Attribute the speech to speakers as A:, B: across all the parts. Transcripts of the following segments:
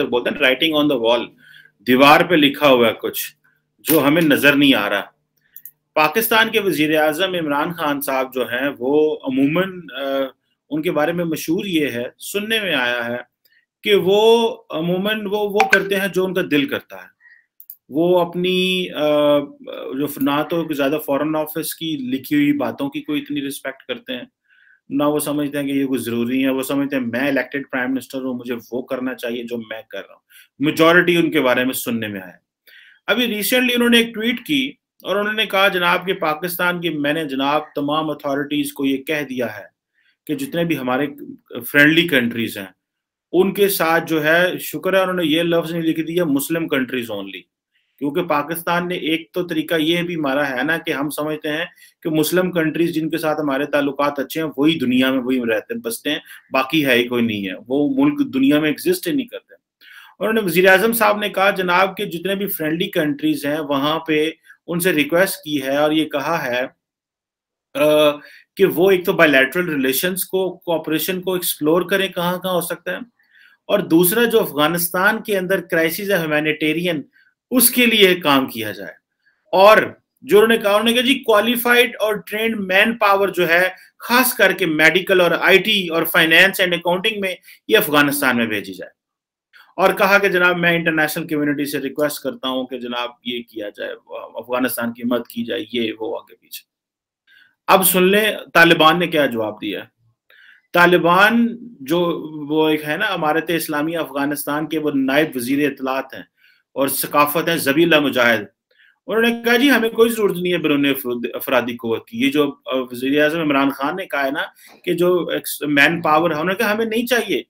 A: अक्सर बोलते हैं राइटिंग ऑन द वॉल दीवार पे लिखा हुआ कुछ जो हमें नजर नहीं आ रहा पाकिस्तान के वजीर अजम इमरान खान साहब जो हैं वो अमूमन उनके बारे में मशहूर ये है सुनने में आया है कि वो अमूमन वो वो करते हैं जो उनका दिल करता है वो अपनी जो ना तो ज़्यादा फॉरेन ऑफिस की लिखी हुई बातों की कोई इतनी रिस्पेक्ट करते हैं ना वो समझते हैं कि ये कुछ जरूरी है वो समझते हैं मैं इलेक्टेड प्राइम मिनिस्टर हूँ मुझे वो करना चाहिए जो मैं कर रहा हूँ मेजोरिटी उनके बारे में सुनने में आया अभी रिसेंटली उन्होंने एक ट्वीट की और उन्होंने कहा जनाब कि पाकिस्तान की मैंने जनाब तमाम अथॉरिटीज को ये कह दिया है कि जितने भी हमारे फ्रेंडली कंट्रीज हैं उनके साथ जो है शुक्र है उन्होंने ये लफ्ज नहीं लिख दिया मुस्लिम कंट्रीज ओनली क्योंकि पाकिस्तान ने एक तो तरीका ये भी मारा है ना कि हम समझते हैं कि मुस्लिम कंट्रीज जिनके साथ हमारे ताल्लुकात अच्छे हैं वही दुनिया में वही रहते हैं बसते हैं बाकी है ही कोई नहीं है वो मुल्क दुनिया में एग्जिस्ट ही नहीं करते उन्होंने वजी अजम साहब ने कहा जनाब के जितने भी फ्रेंडली कंट्रीज हैं वहां पे उनसे रिक्वेस्ट की है और ये कहा है आ, कि वो एक तो बायलैटरल रिलेशन को कोऑपरेशन को एक्सप्लोर करें कहाँ कहाँ हो सकता है और दूसरा जो अफगानिस्तान के अंदर क्राइसिस है ह्यूमैनिटेरियन उसके लिए काम किया जाए और जो उन्होंने कहा उन्होंने कहा जी क्वालिफाइड और ट्रेंड मैन पावर जो है खास करके मेडिकल और आईटी और फाइनेंस एंड अकाउंटिंग में ये अफगानिस्तान में भेजी जाए और कहा कि जनाब मैं इंटरनेशनल कम्युनिटी से रिक्वेस्ट करता हूं कि जनाब ये किया जाए अफगानिस्तान की मदद की जाए ये वो आगे पीछे अब सुन लें तालिबान ने क्या जवाब दिया तालिबान जो वो एक है ना अमारत तो इस्लामी अफगानिस्तान के वो नायब वजीर इतलात हैं और सकाफत है जबीला मुजाहिद उन्होंने कहा जी हमें कोई जरूरत नहीं है बिरून अफराधी कवत की ये जो वजी अजम इमरान खान ने कहा है ना कि जो मैन पावर है उन्होंने कहा हमें नहीं चाहिए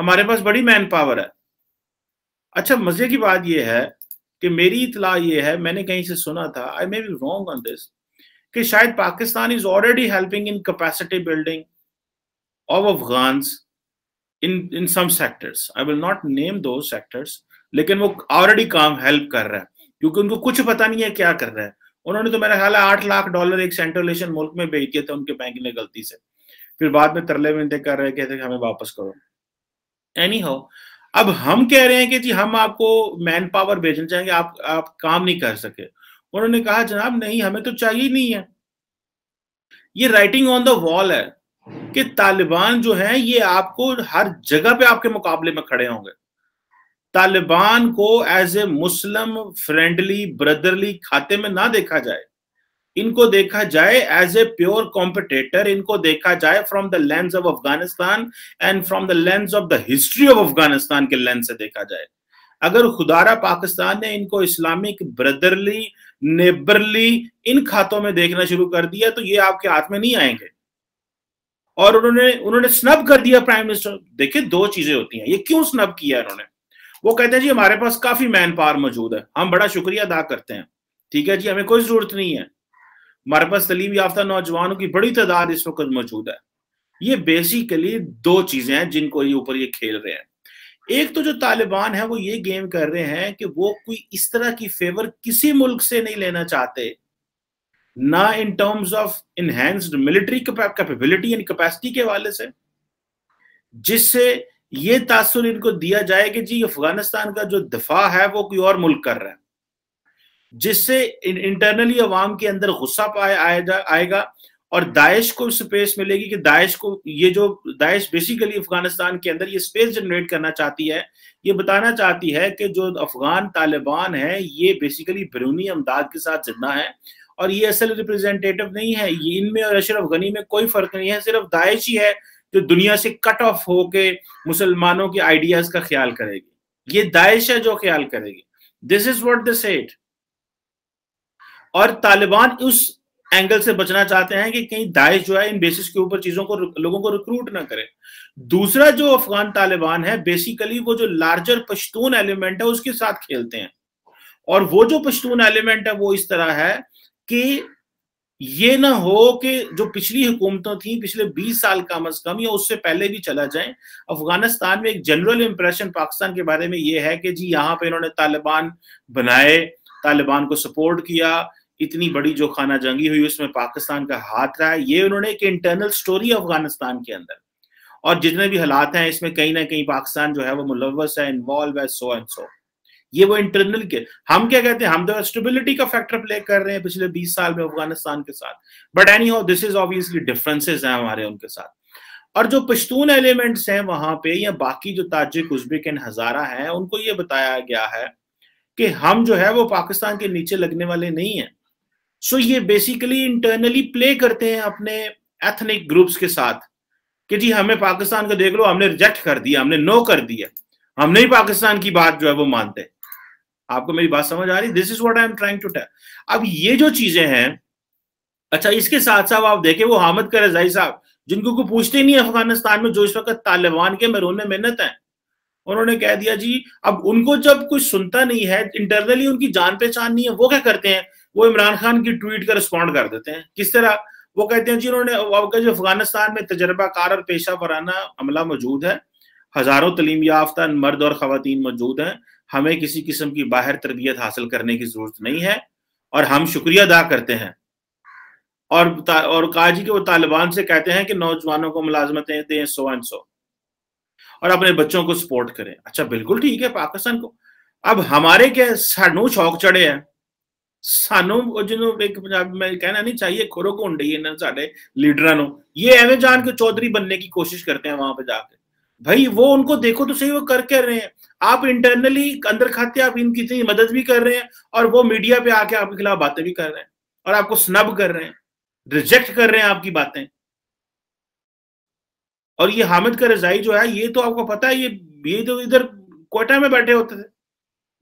A: हमारे पास बड़ी मैन पावर है अच्छा मजे की बात यह है कि मेरी इतला ये है मैंने कहीं से सुना था I may be wrong on this कि शायद Pakistan is already helping in capacity building of Afghan in in some sectors I will not name दो सेक्टर्स लेकिन वो ऑलरेडी काम हेल्प कर रहा है क्योंकि उनको कुछ पता नहीं है क्या कर रहा है उन्होंने तो मेरा ख्याल है आठ लाख डॉलर एक सेंट्रल एशियन मुल्क में भेज दिया था उनके बैंक ने गलती से फिर बाद में तरले में कर रहे कहते हमें वापस करो एनी हाउ अब हम कह रहे हैं कि जी हम आपको मैन पावर भेजना चाहेंगे आप आप काम नहीं कर सके उन्होंने कहा जनाब नहीं हमें तो चाहिए नहीं है ये राइटिंग ऑन द वॉल है कि तालिबान जो है ये आपको हर जगह पे आपके मुकाबले में खड़े होंगे तालिबान को as a Muslim friendly brotherly खाते में ना देखा जाए इनको देखा जाए एज ए प्योर कॉम्पिटेटर इनको देखा जाए from the lens of Afghanistan and from the lens of the history of Afghanistan के लेंस से देखा जाए अगर खुदारा पाकिस्तान ने इनको इस्लामिक ब्रदरली नेबरली इन खातों में देखना शुरू कर दिया तो ये आपके हाथ में नहीं आएंगे और उन्होंने उन्होंने स्नब कर दिया प्राइम मिनिस्टर देखिए दो चीजें होती हैं ये क्यों स्नब किया उन्होंने वो कहते हैं जी हमारे पास काफी मैन पावर मौजूद है हम बड़ा शुक्रिया अदा करते हैं ठीक है जी हमें कोई जरूरत नहीं है हमारे पास तलीम याफ्ता नौजवानों की बड़ी तादाद इस वक्त मौजूद है ये बेसिकली दो चीजें हैं जिनको ये ऊपर ये खेल रहे हैं एक तो जो तालिबान है वो ये गेम कर रहे हैं कि वो कोई इस तरह की फेवर किसी मुल्क से नहीं लेना चाहते ना in terms of enhanced military capability and capacity के वाले से जिससे ये तासुर इनको दिया जाए कि जी अफगानिस्तान का जो दफा है वो कोई और मुल्क कर रहा है जिससे इंटरनली अवाम के अंदर गुस्सा पाया आएगा आएगा और दाइश को स्पेस मिलेगी कि दाइश को ये जो दाइश बेसिकली अफगानिस्तान के अंदर ये स्पेस जनरेट करना चाहती है ये बताना चाहती है कि जो अफगान तालिबान है ये बेसिकली बरूनी अमदाद के साथ जिंदा है और ये असल रिप्रेजेंटेटिव नहीं है इनमें और अशरफ गनी में कोई फर्क नहीं है सिर्फ दाइश ही है जो दुनिया से कट ऑफ होके मुसलमानों के आइडियाज का ख्याल करेगी ये दाइश है जो ख्याल करेगी दिस इज वॉट दिस और तालिबान उस एंगल से बचना चाहते हैं कि कहीं दाइश जो है इन बेसिस के ऊपर चीजों को लोगों को रिक्रूट ना करे दूसरा जो अफगान तालिबान है बेसिकली वो जो लार्जर पश्तून एलिमेंट है उसके साथ खेलते हैं और वो जो पश्तून एलिमेंट है वो इस तरह है कि ये ना हो कि जो पिछली हुकूमतों थी पिछले 20 साल कम अज कम या उससे पहले भी चला जाए अफगानिस्तान में एक जनरल इंप्रेशन पाकिस्तान के बारे में ये है कि जी यहाँ पे इन्होंने तालिबान बनाए तालिबान को सपोर्ट किया इतनी बड़ी जो खाना जंगी हुई उसमें पाकिस्तान का हाथ रहा है ये उन्होंने एक इंटरनल स्टोरी अफगानिस्तान के अंदर और जितने भी हालात हैं इसमें कहीं ना कहीं पाकिस्तान जो है वो मुलवस है इन्वॉल्व है सो एंड सो ये वो इंटरनल के हम क्या कहते हैं हम तो स्टेबिलिटी का फैक्टर प्ले कर रहे हैं पिछले 20 साल में अफगानिस्तान के साथ but anyhow this is obviously differences हैं हमारे उनके साथ और जो पश्तून एलिमेंट्स हैं वहां पे या बाकी जो ताजिक उजबेक एंड हजारा हैं उनको ये बताया गया है कि हम जो है वो पाकिस्तान के नीचे लगने वाले नहीं है सो so ये बेसिकली इंटरनली प्ले करते हैं अपने एथनिक ग्रुप्स के साथ कि जी हमें पाकिस्तान को देख लो हमने रिजेक्ट कर दिया हमने नो कर दिया हम नहीं पाकिस्तान की बात जो है वो मानते आपको मेरी बात समझ आ रही this is what I am trying to tell अब ये जो चीजें हैं अच्छा इसके साथ साथ आप देखें वो हामद करजाई साहब जिनको को पूछते ही नहीं अफगानिस्तान में जो इस वक्त तालिबान के मेरून में मेहनत है उन्होंने कह दिया जी अब उनको जब कुछ सुनता नहीं है इंटरनली उनकी जान पहचान नहीं है वो क्या करते हैं वो इमरान खान की ट्वीट का रिस्पॉन्ड कर देते हैं किस तरह वो कहते हैं जी उन्होंने जो अफगानिस्तान में तजर्बा कार और पेशा वराना अमला मौजूद है हजारों तलीम याफ्ता मर्द और खातन मौजूद हैं हमें किसी किस्म की बाहर तरबियत हासिल करने की जरूरत नहीं है और हम शुक्रिया अदा करते हैं और और काजी के वो तालिबान से कहते हैं कि नौजवानों को मुलाजमतें दें सो एंड सो और अपने बच्चों को सपोर्ट करें अच्छा बिल्कुल ठीक है पाकिस्तान को अब हमारे के सानू शौक चढ़े हैं सानू जिन्हों एक पंजाब में कहना नहीं चाहिए ਖੁਰਕ को ਇਹਨਾਂ ਸਾਡੇ ਲੀਡਰਾਂ ਨੂੰ ਇਹ ਐਵੇਂ ਜਾਣ ਕੇ बनने की कोशिश करते हैं वहां पे जाकर भाई वो उनको देखो तो सही वो कर रहे हैं आप इंटरनली अंदर खाते आप इनकी इतनी मदद भी कर रहे हैं और वो मीडिया पे आके आपके खिलाफ बातें भी कर रहे हैं और आपको स्नब कर रहे हैं रिजेक्ट कर रहे हैं आपकी बातें और ये हामिद का रजाई जो है ये तो आपको पता है ये ये तो इधर कोटा में बैठे होते थे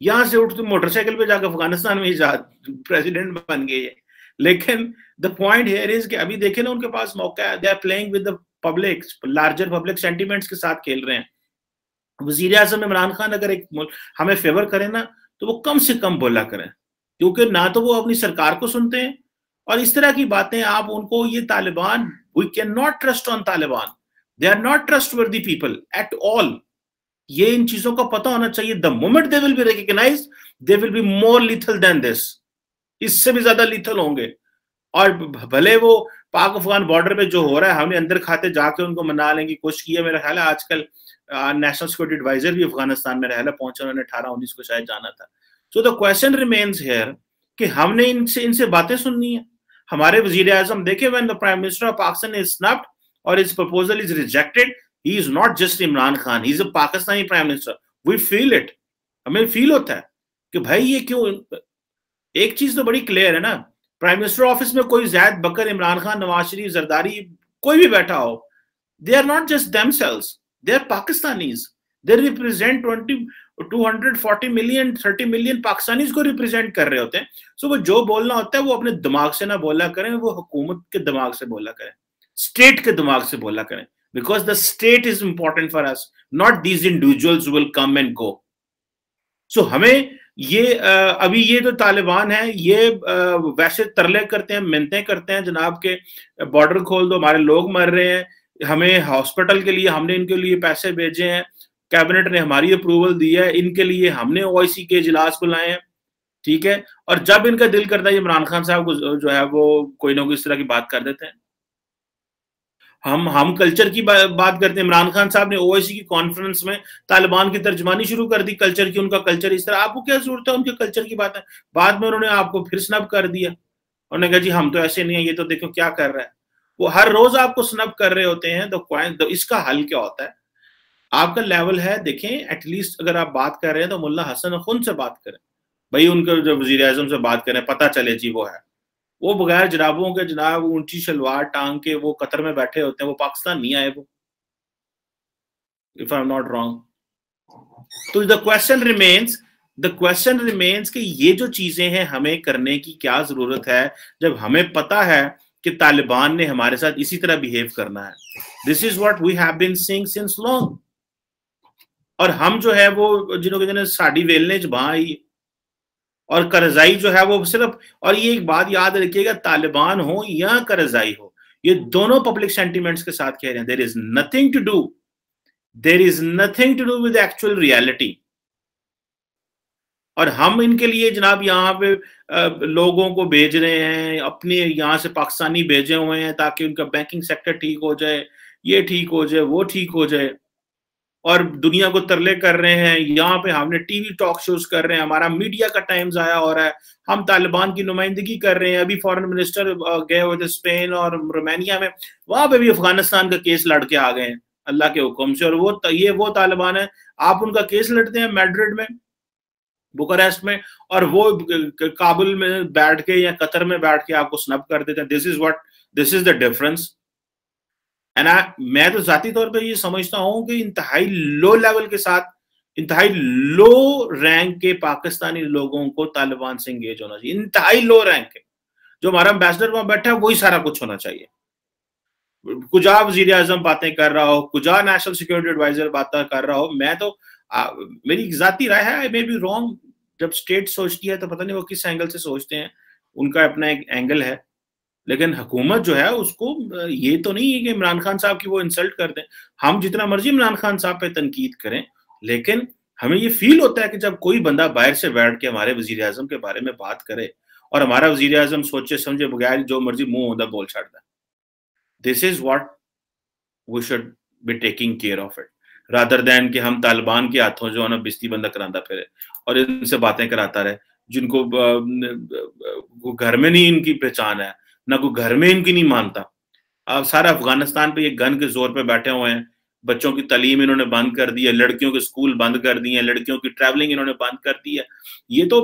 A: यहां से उठ तो मोटरसाइकिल पे जाकर अफगानिस्तान में जा प्रेसिडेंट बन गए लेकिन द पॉइंट हेयर इज कि अभी देखे ना उनके पास मौका है they are playing with the public larger public sentiments के साथ खेल रहे हैं वजीर अजम इमरान खान अगर एक हमें फेवर करें ना तो वो कम से कम बोला करें क्योंकि ना तो वो अपनी सरकार को सुनते हैं और इस तरह की बातें आप उनको ये Taliban we can not trust on Taliban they are not trust the people at all ये इन चीजों का पता होना चाहिए the moment they will be recognise they will be more lethal than this इससे भी ज्यादा लिथल होंगे और भले वो पाक अफगान बॉर्डर पे जो हो रहा है हमने अंदर खाते जाके उनको मना लेंगे कोशिश की है मेरा ख्याल है आजकल नेशनल सिक्योरिटी एडवाइजर भी अफगानिस्तान में रहा पहुंचे उन्होंने अठारह उन्नीस को शायद जाना था so the question remains here कि हमने इनसे इनसे बातें सुननी है हमारे वजीर आजम देखे when the prime minister of Pakistan is snubbed और is proposal is rejected he is not just Imran Khan he is a Pakistani prime minister we feel it हमें फील होता है कि भाई ये क्यों एक चीज तो बड़ी क्लियर है ना प्राइम मिनिस्टर ऑफिस में कोई जैद बकर इमरान खान नवाज शरीफ जरदारी कोई भी बैठा हो they are not just themselves they are Pakistani they represent twenty forty million thirty million Pakistani को रिप्रेजेंट कर रहे होते हैं सो so वो जो बोलना होता है वो अपने दिमाग से ना बोला करें वो हुकूमत के दिमाग से बोला करें स्टेट के दिमाग से बोला करें because the state is important for us not these individuals will come and go so हमें ये अभी ये जो तो तालिबान है ये वैसे तरले करते हैं मिनते करते हैं जनाब के बॉर्डर खोल दो हमारे लोग मर रहे हैं हमें हॉस्पिटल के लिए हमने इनके लिए पैसे भेजे हैं कैबिनेट ने हमारी अप्रूवल दी है इनके लिए हमने ओ के इजलास बुलाए हैं ठीक है और जब इनका दिल करता है इमरान खान साहब को जो है वो कोई ना कोई इस तरह की बात कर देते हैं हम हम कल्चर की बा, बात करते हैं इमरान खान साहब ने ओआईसी की कॉन्फ्रेंस में तालिबान की तर्जमानी शुरू कर दी कल्चर की उनका कल्चर इस तरह आपको क्या जरूरत है उनके कल्चर की बात है बाद में उन्होंने आपको फिर स्नब कर दिया उन्होंने कहा जी हम तो ऐसे नहीं है ये तो देखो क्या कर रहा है वो हर रोज आपको स्नब कर रहे होते हैं तो इसका हल क्या होता है आपका लेवल है देखें एटलीस्ट अगर आप बात कर रहे हैं तो मुल्ला हसन खुन से बात करें भाई उनके जो वजीर अजम से बात करें पता चले जी वो है वो बगैर जनाबों के जनाब ऊंची शलवार टांग के वो कतर में बैठे होते हैं वो पाकिस्तान नहीं आए वो if I am not wrong तो the question remains the question remains कि ये जो चीजें हैं हमें करने की क्या जरूरत है जब हमें पता है कि तालिबान ने हमारे साथ इसी तरह बिहेव करना है this is what we have been seeing since long और हम जो है वो जिन्होंने साड़ी वेलने च आई और करजाई जो है वो सिर्फ और ये एक बात याद रखिएगा तालिबान हो या करजाई हो ये दोनों पब्लिक सेंटिमेंट्स के साथ कह रहे हैं there is nothing to do there is nothing to do with actual reality और हम इनके लिए जनाब यहाँ पे लोगों को भेज रहे हैं अपने यहाँ से पाकिस्तानी भेजे हुए हैं ताकि उनका बैंकिंग सेक्टर ठीक हो जाए ये ठीक हो जाए वो ठीक हो जाए और दुनिया को तरले कर रहे हैं यहाँ पे हमने टीवी टॉक शोज कर रहे हैं हमारा मीडिया का टाइम जाया हो रहा है हम तालिबान की नुमाइंदगी कर रहे हैं अभी फॉरेन मिनिस्टर गए हुए थे स्पेन और रोमानिया में वहां पे भी अफगानिस्तान का केस लड़ के आ गए हैं अल्लाह के हुक्म से और वो ये वो तालिबान है आप उनका केस लड़ते हैं मेड्रिड में बुकारेस्ट में और वो काबुल में बैठ के या कतर में बैठ के आपको स्नब कर देते हैं this is what this is the difference and मैं तो जाती तौर पर ये समझता हूं कि इंतहाई लो लेवल के साथ इंतहाई लो रैंक के पाकिस्तानी लोगों को तालिबान से इंगेज होना चाहिए इंतहाई लो रैंक के जो हमारा एम्बेसडर वहां बैठा है वही सारा कुछ होना चाहिए कुजा वजीर अजम बातें कर रहा हो कुजा नेशनल सिक्योरिटी एडवाइजर बातें कर रहा हो मैं तो आ, मेरी जाती राय है आई मे बी रॉन्ग जब स्टेट सोचती है तो पता नहीं वो किस एंगल से सोचते हैं उनका अपना एक एंगल है लेकिन हुकूमत जो है उसको ये तो नहीं है कि इमरान खान साहब की वो इंसल्ट कर दें हम जितना मर्जी इमरान खान साहब पे तनकीद करें लेकिन हमें ये फील होता है कि जब कोई बंदा बाहर से बैठ के हमारे वजीर अजम के बारे में बात करे और हमारा वजीर अजम सोचे समझे बगैर जो मर्जी मुंह होता बोल दें this is what we should be taking care of it rather than के हम तालिबान के हाथों जो है ना बिस्ती बंदा कराता फिर और इनसे बातें कराता रहे जिनको घर में नहीं इनकी पहचान है ना कोई घर में इनकी नहीं मानता आप सारा अफगानिस्तान पे ये गन के जोर पे बैठे हुए हैं बच्चों की तलीम इन्होंने बंद कर दी है लड़कियों के स्कूल बंद कर दिए हैं लड़कियों की ट्रैवलिंग इन्होंने बंद कर दी है ये तो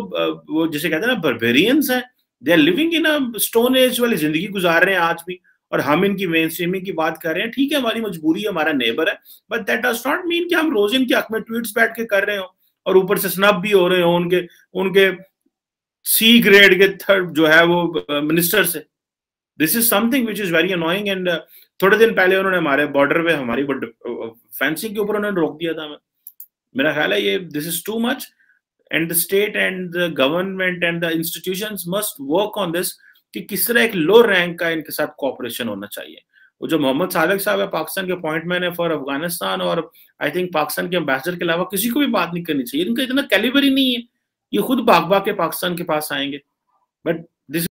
A: वो जिसे कहते हैं ना बर्बेरियंस है they are living in stone age वाली जिंदगी गुजार रहे हैं आज भी और हम इनकी मेन स्ट्रीमिंग की बात कर रहे हैं ठीक है हमारी मजबूरी है हमारा नेबर है but that does not mean कि हम रोज इनके हक में ट्वीट बैठ के कर रहे हो और ऊपर से स्नब भी हो रहे हो उनके उनके सी ग्रेड के थर्ड जो है वो मिनिस्टर से this is something which is very annoying and थोड़े दिन पहले उन्होंने हमारे बॉर्डर पे हमारी फेंसिंग के ऊपर उन्होंने रोक दिया था हमें मेरा ख्याल है ये this is too much and the state and the government and the institution must work on this कि किस तरह एक लो रैंक का इनके साथ कॉपरेशन होना चाहिए वो जो मोहम्मद सादक साहब है पाकिस्तान के अपॉइंटमैन है फॉर अफगानिस्तान और आई थिंक पाकिस्तान के एम्बेसडर के अलावा किसी को भी बात नहीं करनी चाहिए इनका इतना कैलिबर ही नहीं है ये खुद भाग भाग के पाकिस्तान के पास आएंगे बट दिस